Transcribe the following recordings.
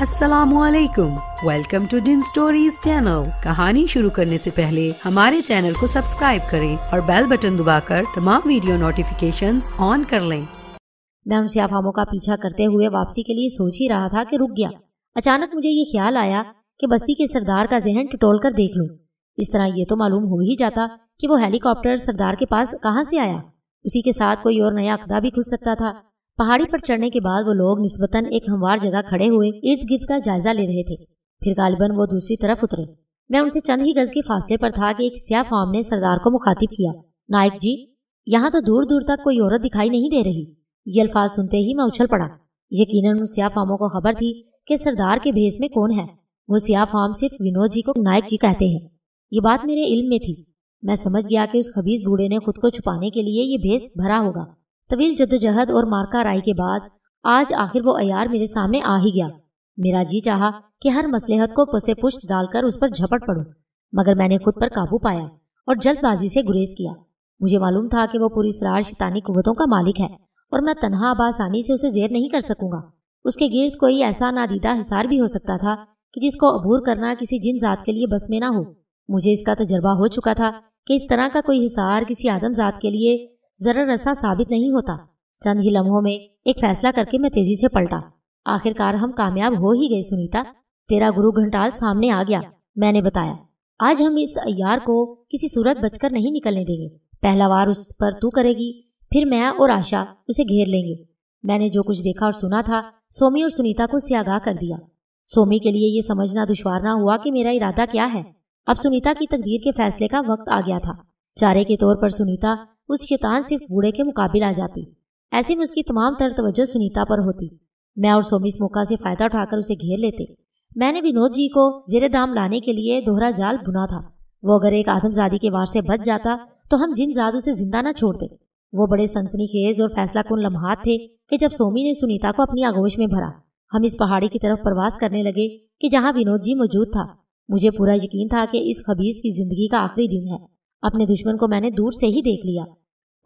वालेकुम welcome to Deen stories channel कहानी शुरू करने से पहले हमारे चैनल को सब्सक्राइब करें और बेल बटन दबाकर तमाम वीडियो नोटिफिकेशंस ऑन कर लें उन सियाफामों का पीछा करते हुए वापसी के लिए सोच ही रहा था कि रुक गया अचानक मुझे ये ख्याल आया कि बस्ती के सरदार का जहन टटोल कर देख लूं इस तरह ये तो मालूम हो ही जाता कि वो हेलीकॉप्टर सरदार के पास कहाँ से आया उसी के साथ कोई और नया अकदा भी खुल सकता था पहाड़ी पर चढ़ने के बाद वो लोग निस्बतन एक हमवार जगह खड़े हुए इर्द गिर्द का जायजा ले रहे थे फिर गालिबन वो दूसरी तरफ उतरे मैं उनसे चंद ही गज के फासले पर था कि एक सिया फॉर्म ने सरदार को मुखातिब किया नायक जी यहाँ तो दूर दूर तक कोई औरत दिखाई नहीं दे रही ये अल्फाज सुनते ही मैं उछल पड़ा यकीन उन सिया फार्मों को खबर थी कि सरदार के भेस में कौन है वो सिया फार्म सिर्फ विनोद जी को नायक जी कहते हैं ये बात मेरे इल्म में थी मैं समझ गया कि उस खबीज बूढ़े ने खुद को छुपाने के लिए ये भेस भरा होगा तवील जदोजहद और मारका राय के बाद आज आखिर वो अयार मेरे सामने आ ही गया मेरा जी चाह की हर मसलहत को पसे पुष्ट डालकर उस पर झपट पड़ूं मगर मैंने खुद पर काबू पाया और जल्दबाजी से गुरेज किया मुझे मालूम था कि वो पूरी सरार शैतानी कुवतों का मालिक है और मैं तनहा आसानी से उसे जेर नहीं कर सकूंगा उसके गिर्द कोई ऐसा नादीदा हिसार भी हो सकता था कि जिसको अबूर करना किसी जिन जात के लिए बस में ना हो मुझे इसका तजर्बा हो चुका था कि इस तरह का कोई हिसार किसी आदम जात के लिए जरा रसा साबित नहीं होता चंद ही लम्हों में एक फैसला करके मैं तेजी से पलटा आखिरकार हम कामयाब हो ही गए सुनीता तेरा गुरु घंटाल सामने आ गया मैंने बताया आज हम इस अयार को किसी सूरत बचकर नहीं निकलने देंगे पहला वार उस पर तू करेगी फिर मैं और आशा उसे घेर लेंगे मैंने जो कुछ देखा और सुना था सोमी और सुनीता को सियागा कर दिया सोमी के लिए ये समझना दुश्वार ना हुआ कि मेरा इरादा क्या है अब सुनीता की तकदीर के फैसले का वक्त आ गया था चारे के तौर पर सुनीता उस शैतान सिर्फ बूढ़े के मुकाबले आ जाती ऐसे में उसकी तमाम तर तवज्जो सुनीता पर होती मैं और सोमी इस मौका से फ़ायदा उठाकर उसे घेर लेते मैंने विनोद जी को जेर दाम लाने के लिए दोहरा जाल बुना था वो अगर एक आदमजादी के वार से बच जाता तो हम जिन जादू से जिंदा ना छोड़ते वो बड़े सनसनी खेज और फैसला कन लम्हात थे कि जब सोमी ने सुनीता को अपनी आगोश में भरा हम इस पहाड़ी की तरफ प्रवास करने लगे कि जहाँ विनोद जी मौजूद था मुझे पूरा यकीन था कि इस खबीज की जिंदगी का आखिरी दिन है अपने दुश्मन को मैंने दूर से ही देख लिया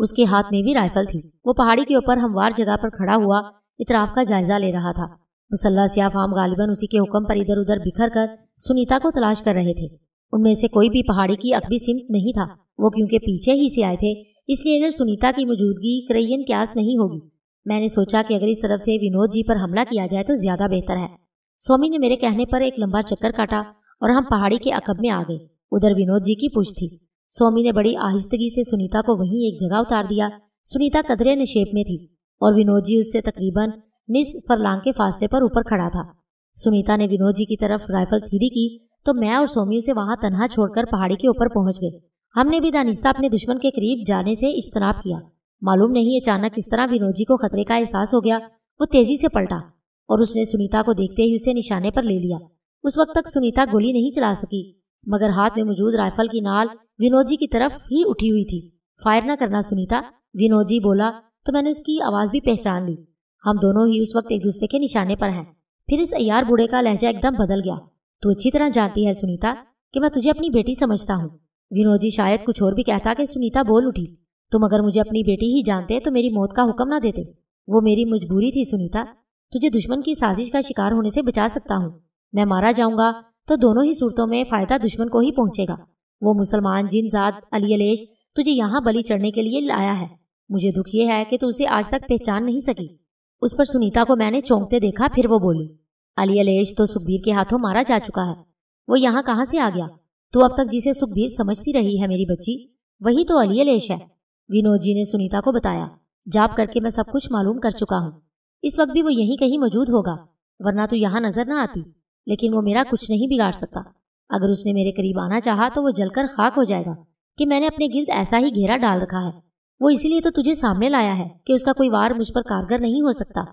उसके हाथ में भी राइफल थी वो पहाड़ी के ऊपर हमवार जगह पर खड़ा हुआ इतराफ का जायजा ले रहा था मुसल्ला सियाफ आम गालिबन उसी के हुक्म पर इधर उधर बिखर कर सुनीता को तलाश कर रहे थे उनमें से कोई भी पहाड़ी की अकबी सिमत नहीं था वो क्योंकि पीछे ही से आए थे इसलिए इधर सुनीता की मौजूदगी क्रयन क्यास नहीं होगी मैंने सोचा कि अगर इस तरफ से विनोद जी पर हमला किया जाए तो ज्यादा बेहतर है स्वामी ने मेरे कहने पर एक लंबा चक्कर काटा और हम पहाड़ी के अकब में आ गए उधर विनोद जी की पूछ थी स्वामी ने बड़ी आहिस्तगी से सुनीता को वहीं एक जगह उतार दिया सुनीता कदरे निशेप में थी और विनोद जी उससे तकरीबन निस्फ फरलांग के फासले पर ऊपर खड़ा था सुनीता ने विनोद जी की तरफ राइफल सीधी की तो मैं और सोमी उसे वहां तनहा छोड़कर पहाड़ी के ऊपर पहुंच गए हमने भी दानिस्ता अपने दुश्मन के करीब जाने से इज्तनाब किया मालूम नहीं अचानक किस तरह विनोद जी को खतरे का एहसास हो गया वो तेजी से पलटा और उसने सुनीता को देखते ही उसे निशाने पर ले लिया उस वक्त तक सुनीता गोली नहीं चला सकी मगर हाथ में मौजूद राइफल की नाल विनोद जी की तरफ ही उठी हुई थी फायर ना करना सुनीता विनोद जी बोला तो मैंने उसकी आवाज भी पहचान ली हम दोनों ही उस वक्त एक दूसरे के निशाने पर हैं फिर इस अयार बूढ़े का लहजा एकदम बदल गया तू अच्छी तरह जानती है सुनीता कि मैं तुझे अपनी बेटी समझता हूँ विनोद जी शायद कुछ और भी कहता कि सुनीता बोल उठी तुम अगर मुझे अपनी बेटी ही जानते तो मेरी मौत का हुक्म ना देते वो मेरी मजबूरी थी सुनीता तुझे दुश्मन की साजिश का शिकार होने से बचा सकता हूँ मैं मारा जाऊंगा तो दोनों ही सूरतों में फायदा दुश्मन को ही पहुंचेगा वो मुसलमान जिन जात अली अलेश तुझे यहाँ बलि चढ़ने के लिए लाया है मुझे दुख ये है कि तू उसे आज तक पहचान नहीं सकी उस पर सुनीता को मैंने चौंकते देखा फिर वो बोली अली अलेश तो सुखबीर के हाथों मारा जा चुका है वो यहाँ कहाँ से आ गया तू अब तक जिसे सुखबीर समझती रही है मेरी बच्ची वही तो अली अलेश है विनोद जी ने सुनीता को बताया जाप करके मैं सब कुछ मालूम कर चुका हूँ इस वक्त भी वो यहीं कहीं मौजूद होगा वरना तो यहाँ नजर ना आती लेकिन वो मेरा कुछ नहीं बिगाड़ सकता अगर उसने मेरे करीब आना चाहा तो वो जलकर खाक हो जाएगा कि मैंने अपने गिर्द ऐसा ही घेरा डाल रखा है वो इसीलिए तो तुझे सामने लाया है कि उसका कोई वार मुझ पर कारगर नहीं हो सकता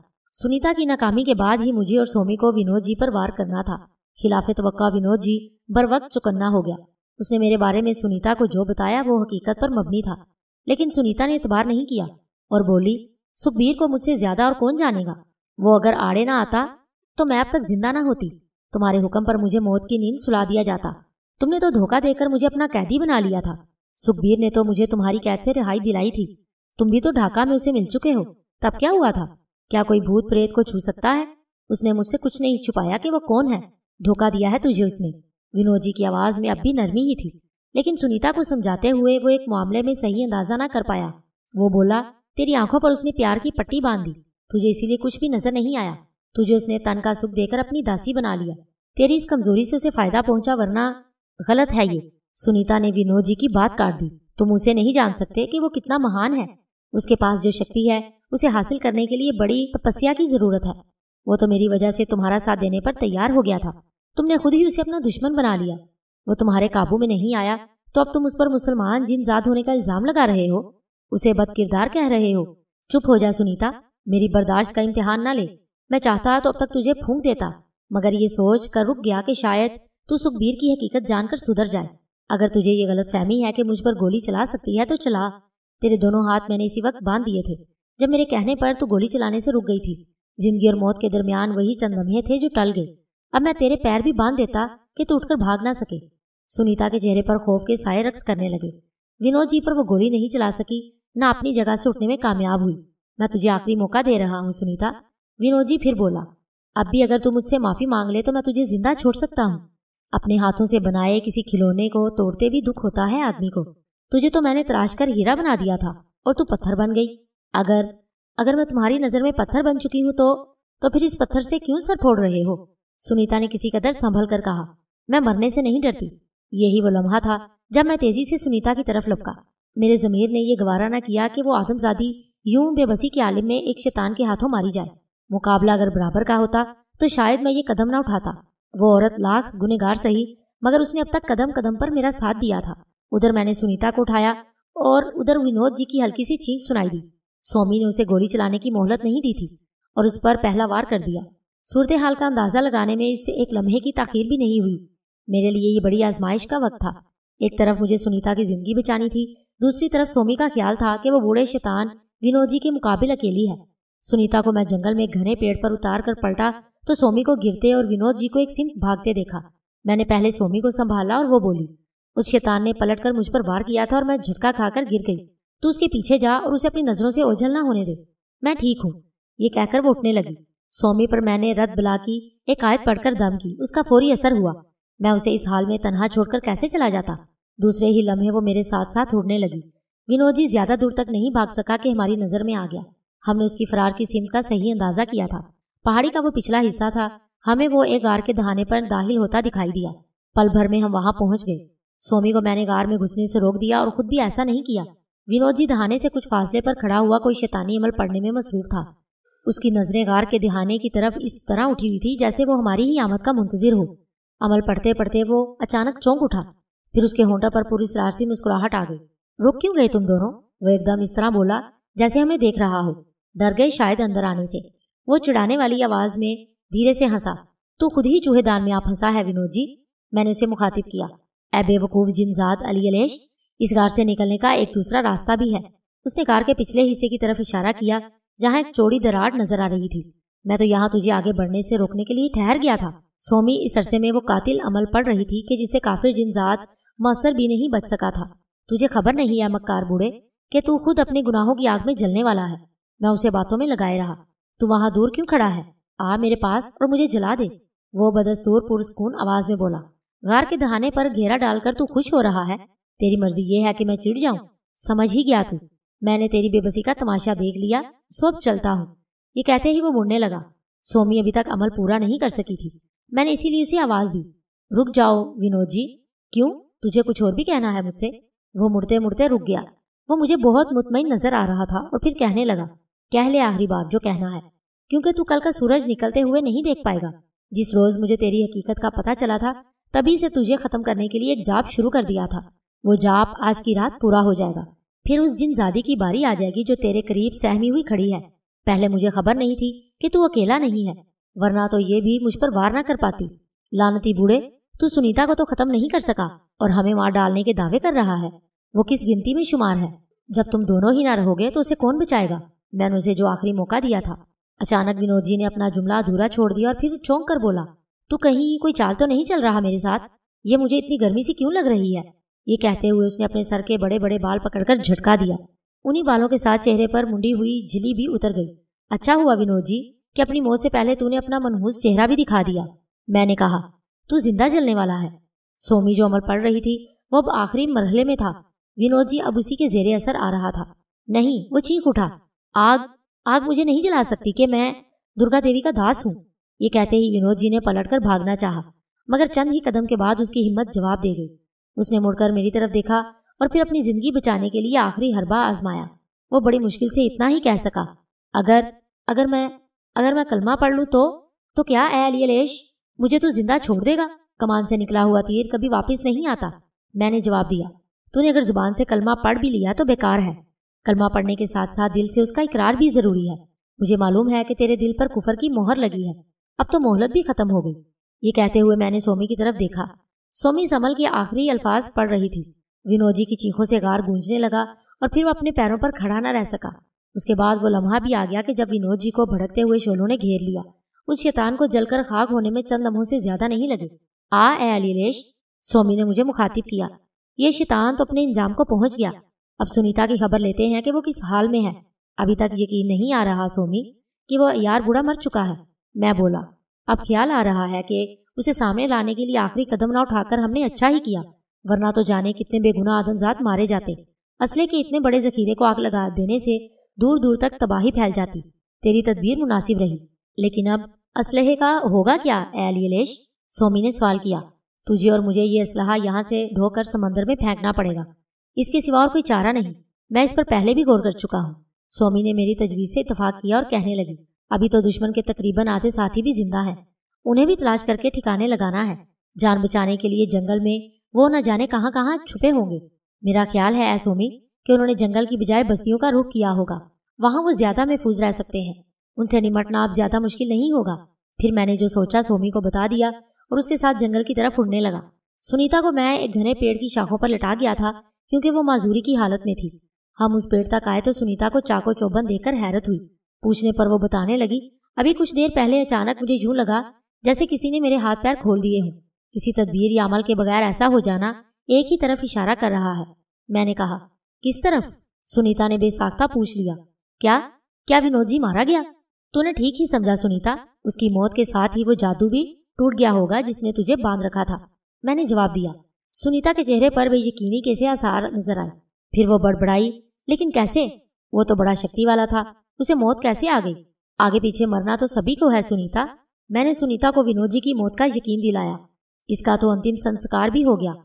सुनीता की नाकामी के बाद ही मुझे और सोमी को विनोद जी पर वार करना था खिलाफ तवक्का विनोद जी बर वक्त चुकन्ना हो गया उसने मेरे बारे में सुनीता को जो बताया वो हकीकत पर मबनी था लेकिन सुनीता ने इतबार नहीं किया और बोली सुखबीर को मुझसे ज्यादा और कौन जानेगा वो अगर आड़े ना आता तो मैं अब तक जिंदा ना होती तुम्हारे हुक्म पर मुझे मौत की नींद सुला दिया जाता तुमने तो धोखा देकर मुझे अपना कैदी बना लिया था सुखबीर ने तो मुझे तुम्हारी कैद से रिहाई दिलाई थी तुम भी तो ढाका में उसे मिल चुके हो तब क्या हुआ था क्या कोई भूत प्रेत को छू सकता है उसने मुझसे कुछ नहीं छुपाया कि वो कौन है धोखा दिया है तुझे उसने विनोद जी की आवाज में अब भी नरमी ही थी लेकिन सुनीता को समझाते हुए वो एक मामले में सही अंदाजा ना कर पाया वो बोला तेरी आंखों पर उसने प्यार की पट्टी बांध दी तुझे इसीलिए कुछ भी नजर नहीं आया तुझे उसने तन का सुख देकर अपनी दासी बना लिया तेरी इस कमजोरी से उसे फायदा पहुंचा वरना गलत है ये सुनीता ने विनोद जी की बात काट दी तुम उसे नहीं जान सकते कि वो कितना महान है उसके पास जो शक्ति है उसे हासिल करने के लिए बड़ी तपस्या की जरूरत है वो तो मेरी वजह से तुम्हारा साथ देने पर तैयार हो गया था तुमने खुद ही उसे अपना दुश्मन बना लिया वो तुम्हारे काबू में नहीं आया तो अब तुम उस पर मुसलमान जिन जात होने का इल्जाम लगा रहे हो उसे बद किरदार कह रहे हो चुप हो जा सुनीता मेरी बर्दाश्त का इम्तिहान ना ले मैं चाहता तो अब तक तुझे फूंक देता मगर ये सोच कर रुक गया कि शायद तू सुखबीर की हकीकत जानकर सुधर जाए अगर तुझे ये गलत फहमी है कि मुझ पर गोली चला सकती है तो चला तेरे दोनों हाथ मैंने इसी वक्त बांध दिए थे जब मेरे कहने पर तू गोली चलाने से रुक गई थी जिंदगी और मौत के दरमियान वही चंद लम्हे थे जो टल गए अब मैं तेरे पैर भी बांध देता कि तू उठकर भाग ना सके सुनीता के चेहरे पर खौफ के साय रक्स करने लगे विनोद जी पर वो गोली नहीं चला सकी न अपनी जगह से उठने में कामयाब हुई मैं तुझे आखिरी मौका दे रहा हूँ सुनीता विनोद जी फिर बोला अब भी अगर तू मुझसे माफी मांग ले तो मैं तुझे जिंदा छोड़ सकता हूँ अपने हाथों से बनाए किसी खिलौने को तोड़ते भी दुख होता है आदमी को तुझे तो मैंने तराश कर हीरा बना दिया था और तू पत्थर बन गई अगर अगर मैं तुम्हारी नजर में पत्थर बन चुकी हूँ तो तो फिर इस पत्थर से क्यों सर फोड़ रहे हो सुनीता ने किसी कदर संभल कर कहा मैं मरने से नहीं डरती यही वो लम्हा था जब मैं तेजी से सुनीता की तरफ लपका मेरे जमीर ने यह गवारा न किया कि वो आदमजादी यूं बेबसी के आलिम में एक शैतान के हाथों मारी जाए मुकाबला अगर बराबर का होता तो शायद मैं ये कदम ना उठाता वो औरत लाख गुनेगार सही मगर उसने अब तक कदम कदम पर मेरा साथ दिया था उधर मैंने सुनीता को उठाया और उधर विनोद जी की हल्की सी चीख सुनाई दी स्वामी ने उसे गोली चलाने की मोहलत नहीं दी थी और उस पर पहला वार कर दिया सूरत हाल का अंदाजा लगाने में इससे एक लम्हे की ताखीर भी नहीं हुई मेरे लिए ये बड़ी आजमाइश का वक्त था एक तरफ मुझे सुनीता की जिंदगी बचानी थी दूसरी तरफ सोमी का ख्याल था कि वो बूढ़े शैतान विनोद जी के मुकाबले अकेली है सुनीता को मैं जंगल में घने पेड़ पर उतार कर पलटा तो सोमी को गिरते और विनोद जी को एक सिंह भागते देखा मैंने पहले सोमी को संभाला और वो बोली उस शैतान ने पलट कर मुझ पर वार किया था और मैं झटका खाकर गिर गई तू उसके पीछे जा और उसे अपनी नजरों से ओझल ना होने दे मैं ठीक हूँ ये कहकर वो उठने लगी सोमी पर मैंने रद बुला की एक आयत पढ़कर दम की उसका फौरी असर हुआ मैं उसे इस हाल में तनहा छोड़कर कैसे चला जाता दूसरे ही लम्हे वो मेरे साथ साथ उड़ने लगी विनोद जी ज्यादा दूर तक नहीं भाग सका कि हमारी नजर में आ गया हमने उसकी फरार की सिमत का सही अंदाजा किया था पहाड़ी का वो पिछला हिस्सा था हमें वो एक गार के दहाने पर दाखिल होता दिखाई दिया पल भर में हम वहां पहुंच गए सोमी को मैंने गार में घुसने से रोक दिया और खुद भी ऐसा नहीं किया विनोद जी दहाने से कुछ फासले पर खड़ा हुआ कोई शैतानी अमल पढ़ने में मसरूफ था उसकी नजरें गार के दहाने की तरफ इस तरह उठी हुई थी जैसे वो हमारी ही आमद का मुंतजिर हो अमल पढ़ते पढ़ते वो अचानक चौंक उठा फिर उसके होंठा पर पूरी सरारसी मुस्कुराहट आ गई रुक क्यों गए तुम दोनों वो एकदम इस तरह बोला जैसे हमें देख रहा हो डर गए शायद अंदर आने से वो चुड़ाने वाली आवाज में धीरे से हंसा तू खुद ही चूहेदान में आप हंसा है विनोद जी मैंने उसे मुखातिब किया ए बेवकूफ जिनजाद अली अलेश इस गार से निकलने का एक दूसरा रास्ता भी है उसने कार के पिछले हिस्से की तरफ इशारा किया जहाँ एक चौड़ी दरार नजर आ रही थी मैं तो यहाँ तुझे आगे बढ़ने से रोकने के लिए ठहर गया था सोमी इस अरसे में वो कातिल अमल पड़ रही थी कि जिससे काफिर जिनजात मसर भी नहीं बच सका था तुझे खबर नहीं है मक्कार बूढ़े कि तू खुद अपने गुनाहों की आग में जलने वाला है मैं उसे बातों में लगाए रहा तू वहां दूर क्यों खड़ा है आ मेरे पास और मुझे जला दे वो बदस्तूर पुरस्कून आवाज में बोला घर के दहाने पर घेरा डालकर तू खुश हो रहा है तेरी मर्जी ये है कि मैं चिड़ जाऊं समझ ही गया तू मैंने तेरी बेबसी का तमाशा देख लिया सब चलता हूँ ये कहते ही वो मुड़ने लगा सोमी अभी तक अमल पूरा नहीं कर सकी थी मैंने इसीलिए उसे आवाज दी रुक जाओ विनोद जी क्यों तुझे कुछ और भी कहना है मुझसे वो मुड़ते मुड़ते रुक गया वो मुझे बहुत मुतमिन नजर आ रहा था और फिर कहने लगा कह ले आखिरी बार जो कहना है क्योंकि तू कल का सूरज निकलते हुए नहीं देख पाएगा जिस रोज मुझे तेरी हकीकत का पता चला था तभी से तुझे खत्म करने के लिए एक जाप शुरू कर दिया था वो जाप आज की रात पूरा हो जाएगा फिर उस जिन जादी की बारी आ जाएगी जो तेरे करीब सहमी हुई खड़ी है पहले मुझे खबर नहीं थी कि तू अकेला नहीं है वरना तो ये भी मुझ पर वार ना कर पाती लानती बूढ़े तू सुनीता को तो खत्म नहीं कर सका और हमें मार डालने के दावे कर रहा है वो किस गिनती में शुमार है जब तुम दोनों ही ना रहोगे तो उसे कौन बचाएगा मैंने उसे जो आखिरी मौका दिया था अचानक विनोद जी ने अपना जुमला अधूरा छोड़ दिया और फिर चौंक कर बोला तू कहीं कोई चाल तो नहीं चल रहा मेरे साथ ये मुझे इतनी गर्मी से क्यों लग रही है ये कहते हुए उसने अपने सर के बड़े बड़े बाल पकड़कर झटका दिया उन्हीं बालों के साथ चेहरे पर मुंडी हुई झिली भी उतर गई अच्छा हुआ विनोद जी कि अपनी मौत से पहले तूने अपना मनहूस चेहरा भी दिखा दिया मैंने कहा तू जिंदा जलने वाला है सोमी जो अमल पड़ रही थी वो अब आखिरी मरहले में था विनोद जी अब उसी के जेरे असर आ रहा था नहीं वो चीख उठा आग आग मुझे नहीं जला सकती कि मैं दुर्गा देवी का दास हूँ ये कहते ही विनोद जी ने पलटकर भागना चाहा मगर चंद ही कदम के बाद उसकी हिम्मत जवाब दे गई उसने मुड़कर मेरी तरफ देखा और फिर अपनी जिंदगी बचाने के लिए आखिरी हरबा आजमाया वो बड़ी मुश्किल से इतना ही कह सका अगर अगर मैं अगर मैं कलमा पढ़ लूँ तो तो क्या ए मुझे तो जिंदा छोड़ देगा कमान से निकला हुआ तीर कभी वापस नहीं आता मैंने जवाब दिया तूने अगर जुबान से कलमा पढ़ भी लिया तो बेकार है कलमा पढ़ने के साथ साथ दिल से उसका इकरार भी जरूरी है मुझे मालूम है कि तेरे दिल पर कुफर की मोहर लगी है अब तो मोहलत भी खत्म हो गई ये कहते हुए मैंने सोमी की तरफ देखा सोमी समल के आखिरी अल्फाज पढ़ रही थी विनोद जी की चीखों से गार गूंजने लगा और फिर वो अपने पैरों पर खड़ा न रह सका उसके बाद वो लम्हा भी आ गया कि जब विनोद जी को भड़कते हुए शोलों ने घेर लिया उस शैतान को जलकर खाक होने में चंद लम्हों से ज्यादा नहीं लगे आ ए अलीलेश सोमी ने मुझे मुखातिब किया ये शैतान तो अपने इंजाम को पहुंच गया अब सुनीता की खबर लेते हैं कि वो किस हाल में है अभी तक यकीन नहीं आ रहा सोमी कि वो यार बूढ़ा मर चुका है मैं बोला अब ख्याल आ रहा है कि उसे सामने लाने के लिए आखिरी कदम ना उठाकर हमने अच्छा ही किया वरना तो जाने कितने बेगुनाह आदमजात मारे जाते असले के इतने बड़े जखीरे को आग लगा देने से दूर दूर तक तबाही फैल जाती तेरी तदबीर मुनासिब रही लेकिन अब असलहे का होगा क्या एलियलेश सोमी ने सवाल किया तुझे और मुझे ये असलहा यहाँ से ढोकर समंदर में फेंकना पड़ेगा इसके सिवा और कोई चारा नहीं मैं इस पर पहले भी गौर कर चुका हूँ स्वामी ने मेरी तजवीज से इतफाक किया और कहने लगी अभी तो दुश्मन के तकरीबन आधे साथी भी जिंदा है उन्हें भी तलाश करके ठिकाने लगाना है जान बचाने के लिए जंगल में वो न जाने कहाँ कहाँ छुपे होंगे मेरा ख्याल है ऐसोमी कि उन्होंने जंगल की बजाय बस्तियों का रुख किया होगा वहाँ वो ज्यादा महफूज रह सकते हैं उनसे निमटना अब ज्यादा मुश्किल नहीं होगा फिर मैंने जो सोचा सोमी को बता दिया और उसके साथ जंगल की तरफ उड़ने लगा सुनीता को मैं एक घने पेड़ की शाखों पर लटा गया था क्योंकि वो माजूरी की हालत में थी हम उस पेड़ तक आए तो सुनीता को चाको चौबन देखकर हैरत हुई पूछने पर वो बताने लगी अभी कुछ देर पहले अचानक मुझे यूं लगा जैसे किसी ने मेरे हाथ पैर खोल दिए हों किसी तदबीर या अमल के बगैर ऐसा हो जाना एक ही तरफ इशारा कर रहा है मैंने कहा किस तरफ सुनीता ने बेसाख्ता पूछ लिया क्या क्या विनोद जी मारा गया तूने ठीक ही समझा सुनीता उसकी मौत के साथ ही वो जादू भी टूट गया होगा जिसने तुझे बांध रखा था मैंने जवाब दिया सुनीता के चेहरे पर भी यकीनी कैसे आसार नजर आए फिर वो बड़बड़ाई लेकिन कैसे वो तो बड़ा शक्ति वाला था उसे मौत कैसे आ गई आगे पीछे मरना तो सभी को है सुनीता मैंने सुनीता को विनोद जी की मौत का यकीन दिलाया इसका तो अंतिम संस्कार भी हो गया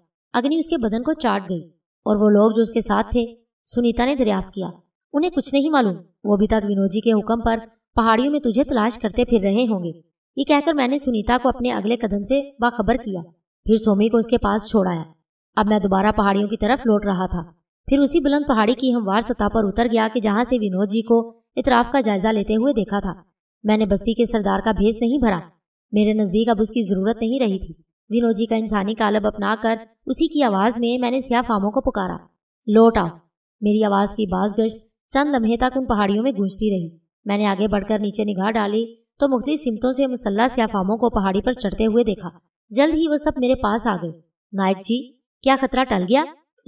अग्नि उसके बदन को चाट गई और वो लोग जो उसके साथ थे सुनीता ने दरियाफ्त किया उन्हें कुछ नहीं मालूम वो अभी तक विनोद जी के हुक्म पर पहाड़ियों में तुझे तलाश करते फिर रहे होंगे ये कहकर मैंने सुनीता को अपने अगले कदम से बाखबर किया फिर सोमी को उसके पास छोड़ाया अब मैं दोबारा पहाड़ियों की तरफ लौट रहा था फिर उसी बुलंद पहाड़ी की हमवार सतह पर उतर गया कि जहां से विनोद जी को इतराफ का जायजा लेते हुए देखा था मैंने बस्ती के सरदार का भेस नहीं भरा मेरे नजदीक अब उसकी जरूरत नहीं रही थी विनोद जी का इंसानी कालब अपना कर उसी की आवाज में मैंने सियाह फामों को पुकारा लौट आओ मेरी आवाज की बाज गश्त चंद लम्हे तक उन पहाड़ियों में गूंजती रही मैंने आगे बढ़कर नीचे निगाह डाली तो मुख्त सिमतों से मुसल्ला सियाफामों को पहाड़ी पर चढ़ते हुए देखा जल्द ही वह सब मेरे पास आ गए नायक जी क्या खतरा टल गया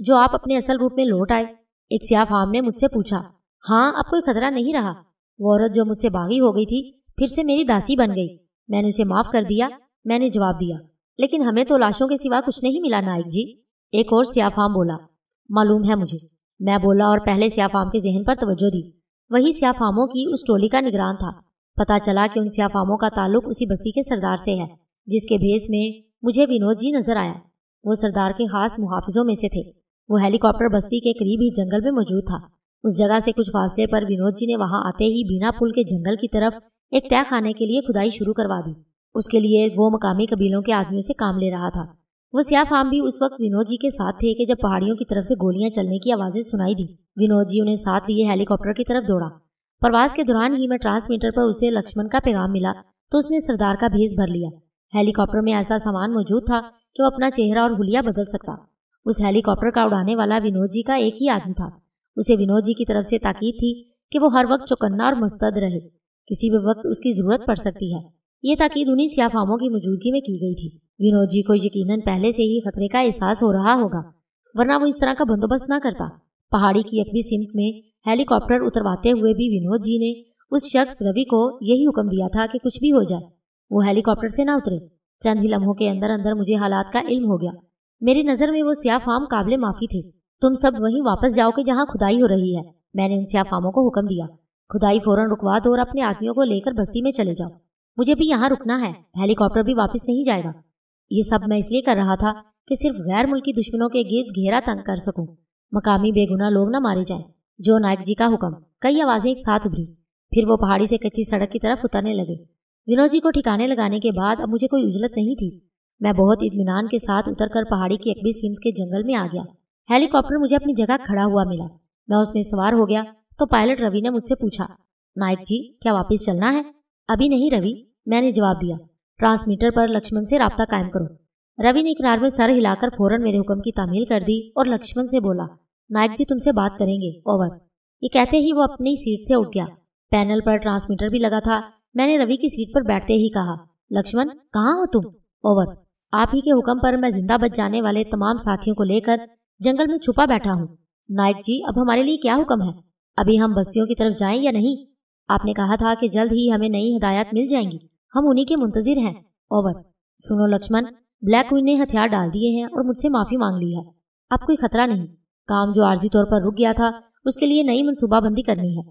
जो आप अपने असल रूप में लौट आए एक सिया फार्म ने मुझसे पूछा हाँ अब कोई खतरा नहीं रहा वो औरत जो मुझसे बागी हो गई थी फिर से मेरी दासी बन गई मैंने उसे माफ कर दिया मैंने जवाब दिया लेकिन हमें तो लाशों के सिवा कुछ नहीं मिला नायक जी एक और सियाफाम बोला मालूम है मुझे मैं बोला और पहले सियाफाम के जहन पर तवज्जो दी वही सियाफामों की उस टोली का निगरान था पता चला कि उन सियाफामों का ताल्लुक उसी बस्ती के सरदार से है जिसके भेस में मुझे विनोद जी नजर आया वो सरदार के खास मुहाफिजों में से थे वो हेलीकॉप्टर बस्ती के करीब ही जंगल में मौजूद था उस जगह से कुछ फासले पर विनोद जी ने वहां आते ही बिना पुल के जंगल की तरफ एक तय खाने के लिए खुदाई शुरू करवा दी उसके लिए वो मकामी कबीलों के आदमियों से काम ले रहा था वो सियाफ आम भी उस वक्त विनोद जी के साथ थे कि जब पहाड़ियों की तरफ से गोलियां चलने की आवाजें सुनाई दी विनोद जी उन्हें साथ लिए हेलीकॉप्टर की तरफ दौड़ा प्रवास के दौरान ही मैं ट्रांसमीटर पर उसे लक्ष्मण का पैगाम मिला तो उसने सरदार का भेस भर लिया हेलीकॉप्टर में ऐसा सामान मौजूद था कि वो अपना चेहरा और हुलिया बदल सकता उस हेलीकॉप्टर का उड़ाने वाला विनोद जी का एक ही आदमी था उसे विनोद जी की तरफ से ताकीद थी कि वो हर वक्त चौकन्ना और मुस्तद रहे किसी भी वक्त उसकी जरूरत पड़ सकती है ये ताकीद उन्हीं सियाफामों की मौजूदगी में की गई थी विनोद जी को यकीनन पहले से ही खतरे का एहसास हो रहा होगा वरना वो इस तरह का बंदोबस्त न करता पहाड़ी की यकबी सिमट में हेलीकॉप्टर उतरवाते हुए भी विनोद जी ने उस शख्स रवि को यही हुक्म दिया था कि कुछ भी हो जाए वो हेलीकॉप्टर से ना उतरे चंद ही लम्हों के अंदर अंदर मुझे हालात का इल्म हो गया मेरी नजर में वो सिया फार्म काबले माफी थे तुम सब वहीं वापस जाओ जाओगे जहाँ खुदाई हो रही है मैंने उन सिया फार्मों को हुक्म दिया खुदाई फौरन रुकवा दो और अपने आदमियों को लेकर बस्ती में चले जाओ मुझे भी यहाँ रुकना है हेलीकॉप्टर भी वापस नहीं जाएगा ये सब मैं इसलिए कर रहा था कि सिर्फ गैर मुल्की दुश्मनों के गिर्द घेरा तंग कर सकूं मकामी बेगुना लोग न मारे जाएं जो नायक जी का हुक्म कई आवाजें एक साथ उभरी फिर वो पहाड़ी से कच्ची सड़क की तरफ उतरने लगे विनोद जी को ठिकाने लगाने के बाद अब मुझे कोई उजलत नहीं थी मैं बहुत इतमान के साथ उतरकर पहाड़ी की अकबी सिंध के जंगल में आ गया हेलीकॉप्टर मुझे अपनी जगह खड़ा हुआ मिला मैं उसमें सवार हो गया तो पायलट रवि ने मुझसे पूछा नायक जी क्या वापस चलना है अभी नहीं रवि मैंने जवाब दिया ट्रांसमीटर पर लक्ष्मण से रबता कायम करो रवि ने इकरार में सर हिलाकर फौरन मेरे हुक्म की तामील कर दी और लक्ष्मण से बोला नायक जी तुमसे बात करेंगे ओवर ये कहते ही वो अपनी सीट से उठ गया पैनल पर ट्रांसमीटर भी लगा था मैंने रवि की सीट पर बैठते ही कहा लक्ष्मण कहाँ हो तुम ओवर आप ही के हुक्म पर मैं जिंदा बच जाने वाले तमाम साथियों को लेकर जंगल में छुपा बैठा हूँ नायक जी अब हमारे लिए क्या हुक्म है अभी हम बस्तियों की तरफ जाएं या नहीं आपने कहा था कि जल्द ही हमें नई हदायत मिल जाएंगी हम उन्हीं के मुंतजिर हैं ओवर सुनो लक्ष्मण ब्लैक क्वीन ने हथियार डाल दिए हैं और मुझसे माफी मांग ली है अब कोई खतरा नहीं काम जो आर्जी तौर पर रुक गया था उसके लिए नई मनसूबाबंदी करनी है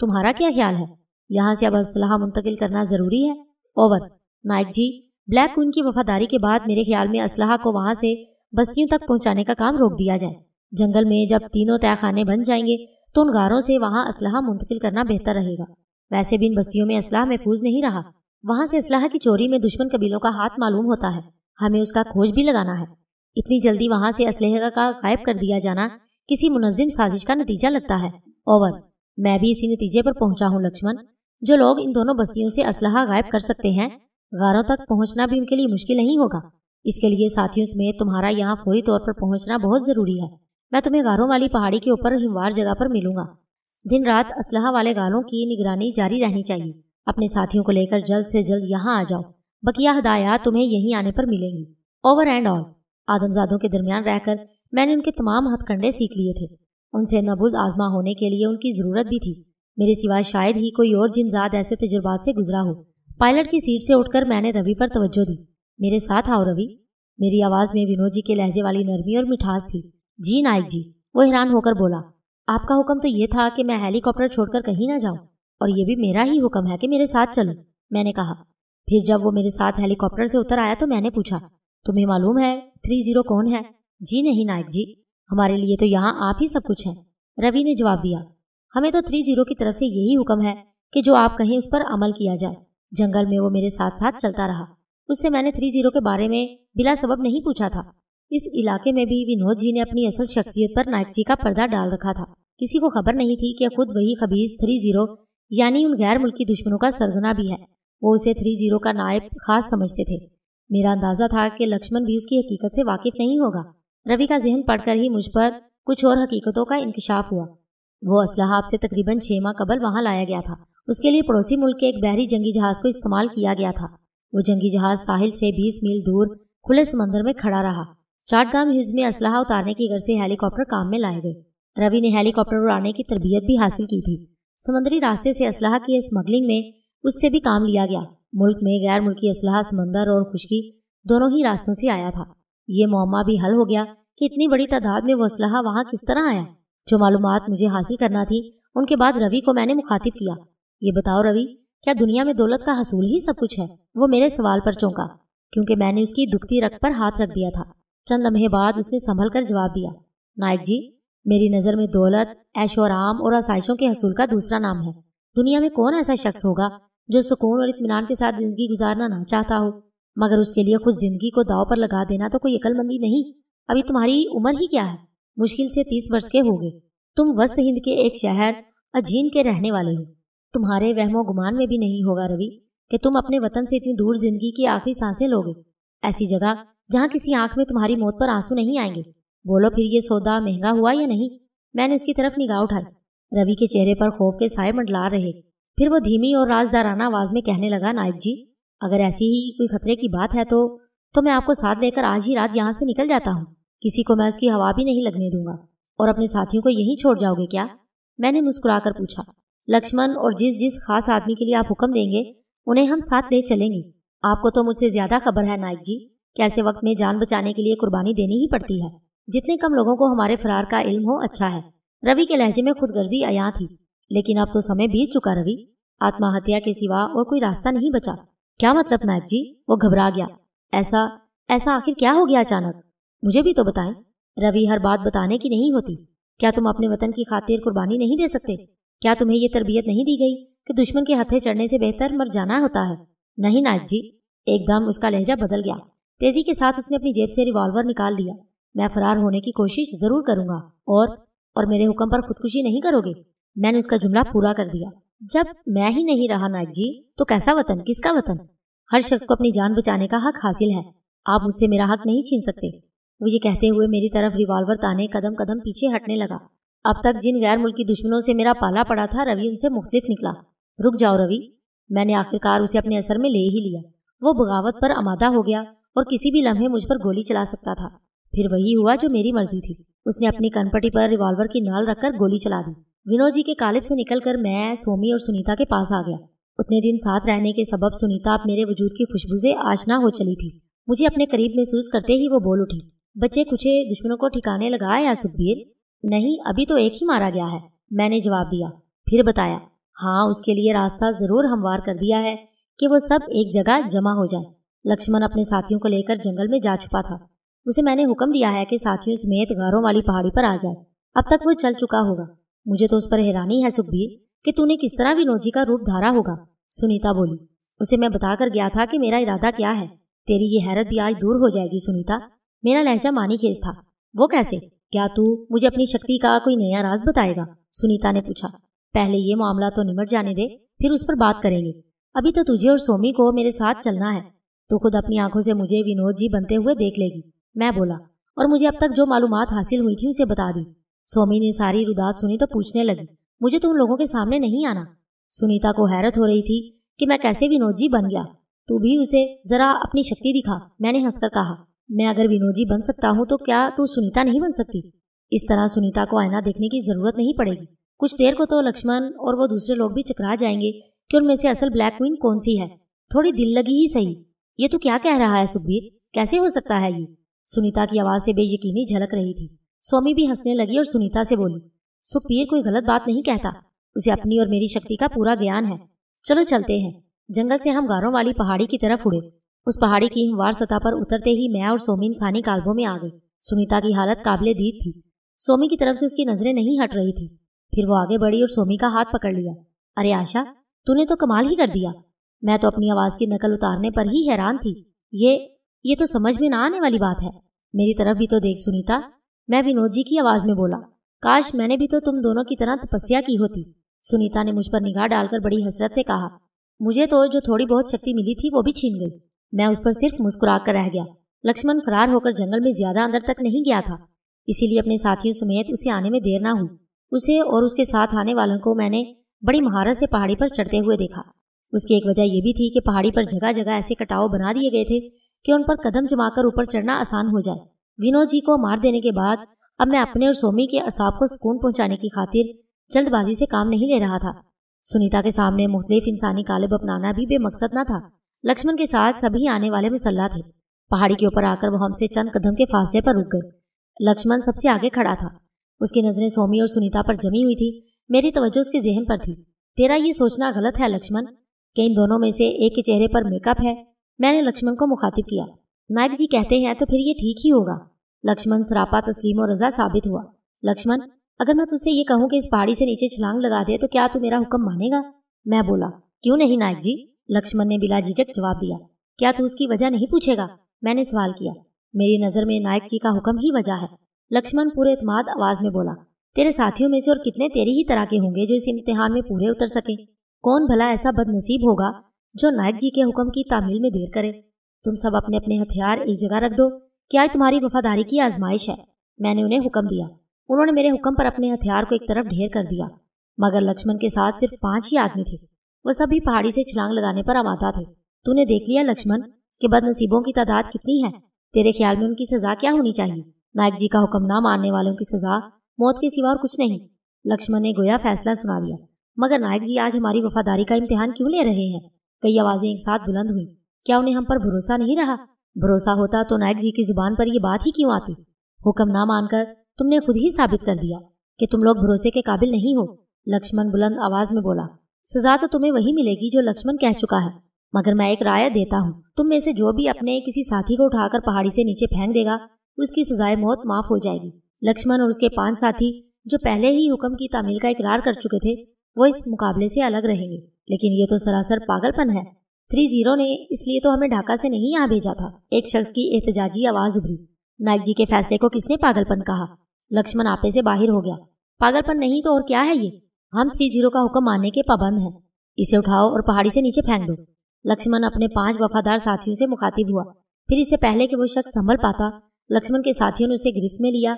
तुम्हारा क्या ख्याल है यहाँ से अब असलाह मुंतकिल करना ज़रूरी है ओवर नायक जी ब्लैक की वफादारी के बाद मेरे ख्याल में असलाह को वहाँ से बस्तियों तक पहुँचाने का काम रोक दिया जाए जंगल में जब तीनों खाने बन जाएंगे तो उन गारों से वहाँ असलाह मुंतकिल करना बेहतर रहेगा वैसे भी इन बस्तियों में असलाह महफूज नहीं रहा वहाँ से असलाह की चोरी में दुश्मन कबीलों का हाथ मालूम होता है हमें उसका खोज भी लगाना है इतनी जल्दी वहाँ से असलहे का गायब कर दिया जाना किसी मुनजिम साजिश का नतीजा लगता है ओवर मैं भी इसी नतीजे पर पहुंचा हूँ लक्ष्मण जो लोग इन दोनों बस्तियों से असलाहा गायब कर सकते हैं गारों तक पहुंचना भी उनके लिए मुश्किल नहीं होगा इसके लिए साथियों समेत तुम्हारा यहाँ फौरी तौर पर पहुंचना बहुत जरूरी है मैं तुम्हें गारों वाली पहाड़ी के ऊपर हिमवार जगह पर मिलूंगा दिन रात असलाह वाले गारों की निगरानी जारी रहनी चाहिए अपने साथियों को लेकर जल्द से जल्द यहाँ आ जाओ बकिया हदायत तुम्हें यही आने पर मिलेंगी ओवर एंड ऑल आदमजादों के दरमियान रहकर मैंने उनके तमाम हथकंडे सीख लिए थे उनसे नबुद आजमा होने के लिए उनकी जरूरत भी थी मेरे सिवा शायद ही कोई और जिनजाद ऐसे तजुर्बात से गुजरा हो पायलट की सीट से उठकर मैंने रवि पर तवज्जो दी मेरे साथ आओ रवि मेरी आवाज़ में विनोद जी के लहजे वाली नरमी और मिठास थी जी नायक जी वो हैरान होकर बोला आपका हुक्म तो ये था कि मैं हेलीकॉप्टर छोड़कर कहीं ना जाऊं और ये भी मेरा ही हुक्म है कि मेरे साथ चलो मैंने कहा फिर जब वो मेरे साथ हेलीकॉप्टर से उतर आया तो मैंने पूछा तुम्हें मालूम है थ्री जीरो कौन है जी नहीं नायक जी हमारे लिए तो यहाँ आप ही सब कुछ है रवि ने जवाब दिया हमें तो थ्री जीरो की तरफ से यही हुक्म है कि जो आप कहें उस पर अमल किया जाए जंगल में वो मेरे साथ साथ चलता रहा उससे मैंने थ्री जीरो के बारे में बिला सबब नहीं पूछा था इस इलाके में भी विनोद जी ने अपनी असल शख्सियत पर नायक जी का पर्दा डाल रखा था किसी को खबर नहीं थी कि खुद वही खबीज थ्री जीरो यानी उन गैर मुल्की दुश्मनों का सरगना भी है वो उसे थ्री जीरो का नायब खास समझते थे मेरा अंदाजा था कि लक्ष्मण भी उसकी हकीकत से वाकिफ नहीं होगा रवि का जहन पढ़कर ही मुझ पर कुछ और हकीकतों का इंकशाफ हुआ वो असलाह से तकरीबन छह माह कबल वहाँ लाया गया था उसके लिए पड़ोसी मुल्क के एक बहरी जंगी जहाज को इस्तेमाल किया गया था वो जंगी जहाज साहिल से 20 मील दूर खुले समंदर में खड़ा रहा चाटगाम हिल्स में असलाह उतारने की गर्ज से हेलीकॉप्टर काम में लाए गए रवि ने हेलीकॉप्टर उड़ाने की तरबियत भी हासिल की थी समंदरी रास्ते से असलाह की स्मगलिंग में उससे भी काम लिया गया मुल्क में गैर मुल्की असलाह समंदर और खुशकी दोनों ही रास्तों से आया था ये मामा भी हल हो गया कि इतनी बड़ी तादाद में वो असलाह वहाँ किस तरह आया जो मालूम मुझे हासिल करना थी उनके बाद रवि को मैंने मुखातिब किया ये बताओ रवि क्या दुनिया में दौलत का हसूल ही सब कुछ है वो मेरे सवाल पर चौंका क्योंकि मैंने उसकी दुखती रख पर हाथ रख दिया था चंद लम्हे बाद उसने संभल कर जवाब दिया नायक जी मेरी नज़र में दौलत ऐशो आराम और आसाइशों के हसूल का दूसरा नाम है दुनिया में कौन ऐसा शख्स होगा जो सुकून और इतमान के साथ जिंदगी गुजारना ना चाहता हो मगर उसके लिए खुद जिंदगी को दाव पर लगा देना तो कोई अकलमंदी नहीं अभी तुम्हारी उम्र ही क्या है मुश्किल से तीस वर्ष के होगे तुम वस्त हिंद के एक शहर अजीन के रहने वाले हो तुम्हारे वहमो गुमान में भी नहीं होगा रवि कि तुम अपने वतन से इतनी दूर जिंदगी की आखिरी सांसें लोगे ऐसी जगह जहाँ किसी आंख में तुम्हारी मौत पर आंसू नहीं आएंगे बोलो फिर ये सौदा महंगा हुआ या नहीं मैंने उसकी तरफ निगाह उठाई रवि के चेहरे पर खौफ के साय मंडला रहे फिर वो धीमी और राजदाराना आवाज में कहने लगा नायक जी अगर ऐसी ही कोई खतरे की बात है तो तो मैं आपको साथ लेकर आज ही रात यहाँ से निकल जाता हूँ किसी को मैं उसकी हवा भी नहीं लगने दूंगा और अपने साथियों को यहीं छोड़ जाओगे क्या मैंने मुस्कुराकर पूछा लक्ष्मण और जिस जिस खास आदमी के लिए आप हुक्म देंगे उन्हें हम साथ ले चलेंगे आपको तो मुझसे ज्यादा खबर है नायक जी कैसे वक्त में जान बचाने के लिए कुर्बानी देनी ही पड़ती है जितने कम लोगों को हमारे फरार का इल्म हो अच्छा है रवि के लहजे में खुदगर्जी अया थी लेकिन अब तो समय बीत चुका रवि आत्महत्या के सिवा और कोई रास्ता नहीं बचा क्या मतलब नायक जी वो घबरा गया ऐसा ऐसा आखिर क्या हो गया अचानक मुझे भी तो बताएं रवि हर बात बताने की नहीं होती क्या तुम अपने वतन की खातिर कुर्बानी नहीं दे सकते क्या तुम्हें ये तरबियत नहीं दी गई कि दुश्मन के हथे चढ़ने से बेहतर मर जाना होता है नहीं नायक जी एकदम उसका लहजा बदल गया तेजी के साथ उसने अपनी जेब से रिवॉल्वर निकाल लिया मैं फरार होने की कोशिश जरूर करूंगा और और मेरे हुक्म पर खुदकुशी नहीं करोगे मैंने उसका जुमला पूरा कर दिया जब मैं ही नहीं रहा नायक जी तो कैसा वतन किसका वतन हर शख्स को अपनी जान बचाने का हक हासिल है आप मुझसे मेरा हक नहीं छीन सकते वो ये कहते हुए मेरी तरफ रिवॉल्वर ताने कदम कदम पीछे हटने लगा अब तक जिन गैर मुल्की दुश्मनों से मेरा पाला पड़ा था रवि उनसे मुख्तलिफ निकला रुक जाओ रवि मैंने आखिरकार उसे अपने असर में ले ही लिया वो बगावत पर आमादा हो गया और किसी भी लम्हे मुझ पर गोली चला सकता था फिर वही हुआ जो मेरी मर्जी थी उसने अपनी कनपटी पर रिवॉल्वर की नाल रखकर गोली चला दी विनोद जी के कालिब से निकलकर मैं सोमी और सुनीता के पास आ गया उतने दिन साथ रहने के सबब सुनीता अब मेरे वजूद की खुशबू से आशना हो चली थी मुझे अपने करीब महसूस करते ही वो बोल उठी बच्चे कुछ दुश्मनों को ठिकाने लगाया या सुखबीर नहीं अभी तो एक ही मारा गया है मैंने जवाब दिया फिर बताया हाँ उसके लिए रास्ता जरूर हमवार कर दिया है कि वो सब एक जगह जमा हो जाए लक्ष्मण अपने साथियों को लेकर जंगल में जा छुपा था उसे मैंने हुक्म दिया है कि साथियों समेत गारों वाली पहाड़ी पर आ जाए अब तक वो चल चुका होगा मुझे तो उस पर हैरानी है सुखबीर कि तूने किस तरह विनोजी का रूप धारा होगा सुनीता बोली उसे मैं बताकर गया था कि मेरा इरादा क्या है तेरी ये हैरत भी आज दूर हो जाएगी सुनीता मेरा लहजा मानी खेज था वो कैसे क्या तू मुझे अपनी शक्ति का कोई नया राज बताएगा सुनीता ने पूछा पहले ये मामला तो निमट जाने दे फिर उस पर बात करेंगे अभी तो तुझे और सोमी को मेरे साथ चलना है तो खुद अपनी आंखों से मुझे विनोद जी बनते हुए देख लेगी मैं बोला और मुझे अब तक जो मालूम हासिल हुई थी उसे बता दी सोमी ने सारी रुदात सुनी तो पूछने लगी मुझे तुम तो लोगों के सामने नहीं आना सुनीता को हैरत हो रही थी कि मैं कैसे विनोद जी बन गया तू भी उसे जरा अपनी शक्ति दिखा मैंने हंसकर कहा मैं अगर विनोजी बन सकता हूँ तो क्या तू सुनीता नहीं बन सकती इस तरह सुनीता को आईना देखने की जरूरत नहीं पड़ेगी कुछ देर को तो लक्ष्मण और वो दूसरे लोग भी चकरा जाएंगे कि उनमें से असल ब्लैक क्वीन कौन सी है थोड़ी दिल लगी ही सही ये तो क्या कह रहा है सुखबीर कैसे हो सकता है ये सुनीता की आवाज से बेयकीनी झलक रही थी स्वामी भी हंसने लगी और सुनीता से बोली सुखबीर कोई गलत बात नहीं कहता उसे अपनी और मेरी शक्ति का पूरा ज्ञान है चलो चलते हैं जंगल से हम गारों वाली पहाड़ी की तरफ उड़े उस पहाड़ी की हिमवार सतह पर उतरते ही मैं और सोमी इंसानी कालबों में आ गई सुनीता की हालत काबिले दीद थी सोमी की तरफ से उसकी नजरें नहीं हट रही थी फिर वो आगे बढ़ी और सोमी का हाथ पकड़ लिया अरे आशा तूने तो कमाल ही कर दिया मैं तो अपनी आवाज की नकल उतारने पर ही हैरान थी ये ये तो समझ में ना आने वाली बात है मेरी तरफ भी तो देख सुनीता मैं विनोद जी की आवाज में बोला काश मैंने भी तो तुम दोनों की तरह तपस्या की होती सुनीता ने मुझ पर निगाह डालकर बड़ी हसरत से कहा मुझे तो जो थोड़ी बहुत शक्ति मिली थी वो भी छीन गई मैं उस पर सिर्फ मुस्कुरा कर रह गया लक्ष्मण फरार होकर जंगल में ज्यादा अंदर तक नहीं गया था इसीलिए अपने साथियों समेत उसे आने में देर ना हुई उसे और उसके साथ आने वालों को मैंने बड़ी महारत से पहाड़ी पर चढ़ते हुए देखा उसकी एक वजह यह भी थी कि पहाड़ी पर जगह जगह ऐसे कटाव बना दिए गए थे कि उन पर कदम जमाकर ऊपर चढ़ना आसान हो जाए विनोद जी को मार देने के बाद अब मैं अपने और सोमी के असाब को सुकून पहुंचाने की खातिर जल्दबाजी से काम नहीं ले रहा था सुनीता के सामने मुख्तलिफ इंसानी कालेब अपनाना भी बेमकसद न था लक्ष्मण के साथ सभी आने वाले मुसल्ला थे पहाड़ी के ऊपर आकर वो हमसे चंद कदम के फासले पर रुक गए लक्ष्मण सबसे आगे खड़ा था उसकी नजरें सोमी और सुनीता पर जमी हुई थी मेरी तवज्जो उसके जहन पर थी तेरा ये सोचना गलत है लक्ष्मण कि इन दोनों में से एक के चेहरे पर मेकअप है मैंने लक्ष्मण को मुखातिब किया नायक जी कहते हैं तो फिर ये ठीक ही होगा लक्ष्मण सरापा तस्लीम और रजा साबित हुआ लक्ष्मण अगर मैं तुझसे ये कहूँ कि इस पहाड़ी से नीचे छलांग लगा दे तो क्या तू मेरा हुक्म मानेगा मैं बोला क्यों नहीं नायक जी लक्ष्मण ने बिला झिझक जवाब दिया क्या तू उसकी वजह नहीं पूछेगा मैंने सवाल किया मेरी नजर में नायक जी का हुक्म ही वजह है लक्ष्मण पूरे इतमाद आवाज में बोला तेरे साथियों में से और कितने तेरी ही तरह के होंगे जो इस इम्तिहान में पूरे उतर सके कौन भला ऐसा बदनसीब होगा जो नायक जी के हुक्म की तामील में देर करे तुम सब अपने अपने हथियार एक जगह रख दो क्या तुम्हारी वफादारी की आजमाइश है मैंने उन्हें हुक्म दिया उन्होंने मेरे हुक्म पर अपने हथियार को एक तरफ ढेर कर दिया मगर लक्ष्मण के साथ सिर्फ पांच ही आदमी थे वह सभी पहाड़ी से छलांग लगाने पर आमादा थे तूने देख लिया लक्ष्मण कि बदनसीबों की तादाद कितनी है तेरे ख्याल में उनकी सजा क्या होनी चाहिए नायक जी का हुक्म ना मानने वालों की सजा मौत के सिवा और कुछ नहीं लक्ष्मण ने गोया फैसला सुना दिया मगर नायक जी आज हमारी वफादारी का इम्तिहान क्यों ले रहे हैं कई आवाजें एक साथ बुलंद हुई क्या उन्हें हम पर भरोसा नहीं रहा भरोसा होता तो नायक जी की जुबान पर यह बात ही क्यों आती हुक्म ना मानकर तुमने खुद ही साबित कर दिया कि तुम लोग भरोसे के काबिल नहीं हो लक्ष्मण बुलंद आवाज में बोला सजा तो तुम्हें वही मिलेगी जो लक्ष्मण कह चुका है मगर मैं एक राय देता हूँ तुम में से जो भी अपने किसी साथी को उठाकर पहाड़ी से नीचे फेंक देगा उसकी सजाए मौत माफ हो जाएगी लक्ष्मण और उसके पांच साथी जो पहले ही हुक्म की तामील का इकरार कर चुके थे वो इस मुकाबले से अलग रहेंगे लेकिन ये तो सरासर पागलपन है थ्री जीरो ने इसलिए तो हमें ढाका से नहीं यहाँ भेजा था एक शख्स की एहतजाजी आवाज उभरी नायक जी के फैसले को किसने पागलपन कहा लक्ष्मण आपे से बाहर हो गया पागलपन नहीं तो और क्या है ये हम थ्री जीरो का हुक्म मानने के पाबंद हैं इसे उठाओ और पहाड़ी से नीचे फेंक दो लक्ष्मण अपने पांच वफादार साथियों से मुखातिब हुआ फिर इससे पहले कि वो शख्स संभल पाता लक्ष्मण के साथियों ने उसे गिरफ्त में लिया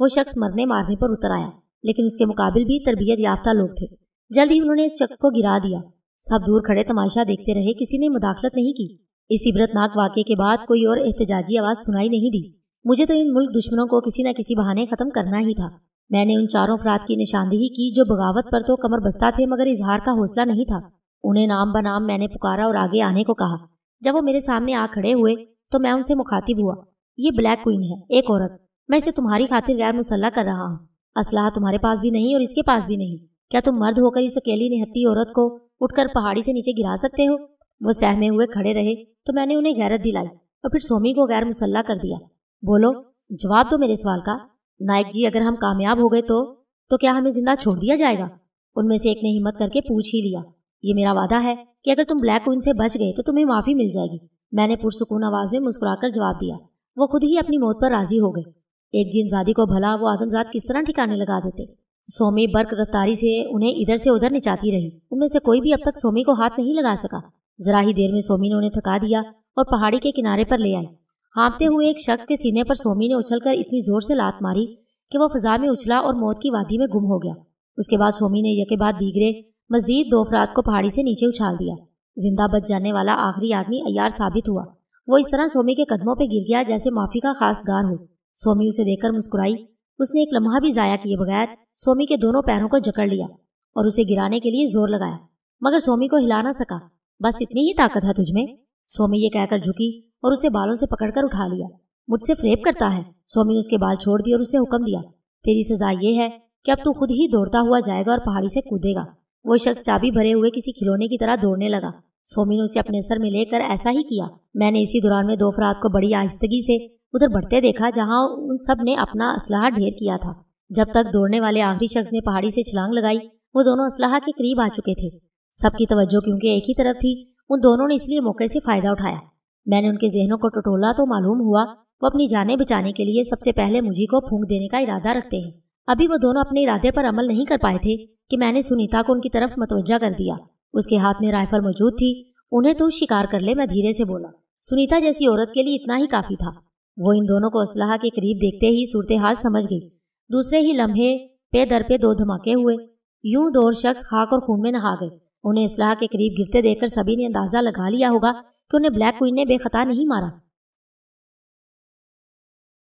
वो शख्स मरने मारने पर उतर आया लेकिन उसके मुकाबले भी तरबियत याफ्ता लोग थे जल्द ही उन्होंने इस शख्स को गिरा दिया सब दूर खड़े तमाशा देखते रहे किसी ने मुदाखलत नहीं की इस इबरतनाक वाक्य के बाद कोई और एहतजाजी आवाज सुनाई नहीं दी मुझे तो इन मुल्क दुश्मनों को किसी न किसी बहाने खत्म करना ही था मैंने उन चारों अफराद की निशानदेही की जो बगावत पर तो कमर बस्ता थे मगर इजहार का हौसला नहीं था उन्हें नाम नाम मैंने पुकारा और आगे आने को कहा जब वो मेरे सामने आ खड़े हुए तो मैं उनसे मुखातिब हुआ ये ब्लैक क्वीन है एक औरत मैं इसे तुम्हारी खातिर गैर मुसल्ला कर रहा हूँ असलाह तुम्हारे पास भी नहीं और इसके पास भी नहीं क्या तुम मर्द होकर इस अकेली निहत्ती औरत को उठकर पहाड़ी से नीचे गिरा सकते हो वो सहमे हुए खड़े रहे तो मैंने उन्हें गैरत दिलाई और फिर सोमी को गैर मुसल्ला कर दिया बोलो जवाब दो मेरे सवाल का नायक जी अगर हम कामयाब हो गए तो तो क्या हमें जिंदा छोड़ दिया जाएगा उनमें से एक ने हिम्मत करके पूछ ही लिया ये मेरा वादा है कि अगर तुम ब्लैक क्वीन से बच गए तो तुम्हें माफी मिल जाएगी मैंने पुरसुकून आवाज में मुस्कुराकर जवाब दिया वो खुद ही अपनी मौत पर राजी हो गए एक जिनजादी को भला वो आदमजाद किस तरह ठिकाने लगा देते सोमी बर्क रफ्तारी से उन्हें इधर से उधर निचाती रही उनमें से कोई भी अब तक सोमी को हाथ नहीं लगा सका जरा ही देर में सोमी ने उन्हें थका दिया और पहाड़ी के किनारे पर ले आई हाँपते हुए एक शख्स के सीने पर सोमी ने उछलकर इतनी जोर से लात मारी कि वह फजा में उछला और मौत की वादी में गुम हो गया उसके बाद सोमी ने यके बाद दीगरे मजीद दो अफराद को पहाड़ी से नीचे उछाल दिया जिंदा बच जाने वाला आखिरी आदमी अयार साबित हुआ वो इस तरह सोमी के कदमों पर गिर गया जैसे माफी का खास गार हो सोमी उसे देखकर मुस्कुराई उसने एक लम्हा भी जाया किए बगैर सोमी के दोनों पैरों को जकड़ लिया और उसे गिराने के लिए जोर लगाया मगर सोमी को हिला ना सका बस इतनी ही ताकत है तुझमें सोमी ये कहकर झुकी और उसे बालों से पकड़कर उठा लिया मुझसे फ्रेप करता है सोमी ने उसके बाल छोड़ दिए और उसे हुक्म दिया तेरी सजा ये है कि अब तू खुद ही दौड़ता हुआ जाएगा और पहाड़ी से कूदेगा वो शख्स चाबी भरे हुए किसी खिलौने की तरह दौड़ने लगा सोमी ने उसे अपने सर में लेकर ऐसा ही किया मैंने इसी दौरान में अफराद को बड़ी आहिस्तगी से उधर बढ़ते देखा जहाँ उन सब ने अपना असलाह ढेर किया था जब तक दौड़ने वाले आखिरी शख्स ने पहाड़ी से छलांग लगाई वो दोनों असलाह के करीब आ चुके थे सबकी तवज्जो क्योंकि एक ही तरफ थी उन दोनों ने इसलिए मौके से फ़ायदा उठाया मैंने उनके जहनों को टटोला तो मालूम हुआ वो अपनी जाने बचाने के लिए सबसे पहले मुझी को फूंक देने का इरादा रखते हैं अभी वो दोनों अपने इरादे पर अमल नहीं कर पाए थे कि मैंने सुनीता को उनकी तरफ मतवजा कर दिया उसके हाथ में राइफल मौजूद थी उन्हें तो शिकार कर ले मैं धीरे से बोला सुनीता जैसी औरत के लिए इतना ही काफी था वो इन दोनों को असलाह के करीब देखते ही सूरत हाल समझ गई दूसरे ही लम्हे पे दर पे दो धमाके हुए यूं दो शख्स खाक और खून में नहा गए उन्हें इसलाह के करीब गिरते देखकर सभी ने अंदाजा लगा लिया होगा कि उन्हें ब्लैक क्वीन ने बेखता नहीं मारा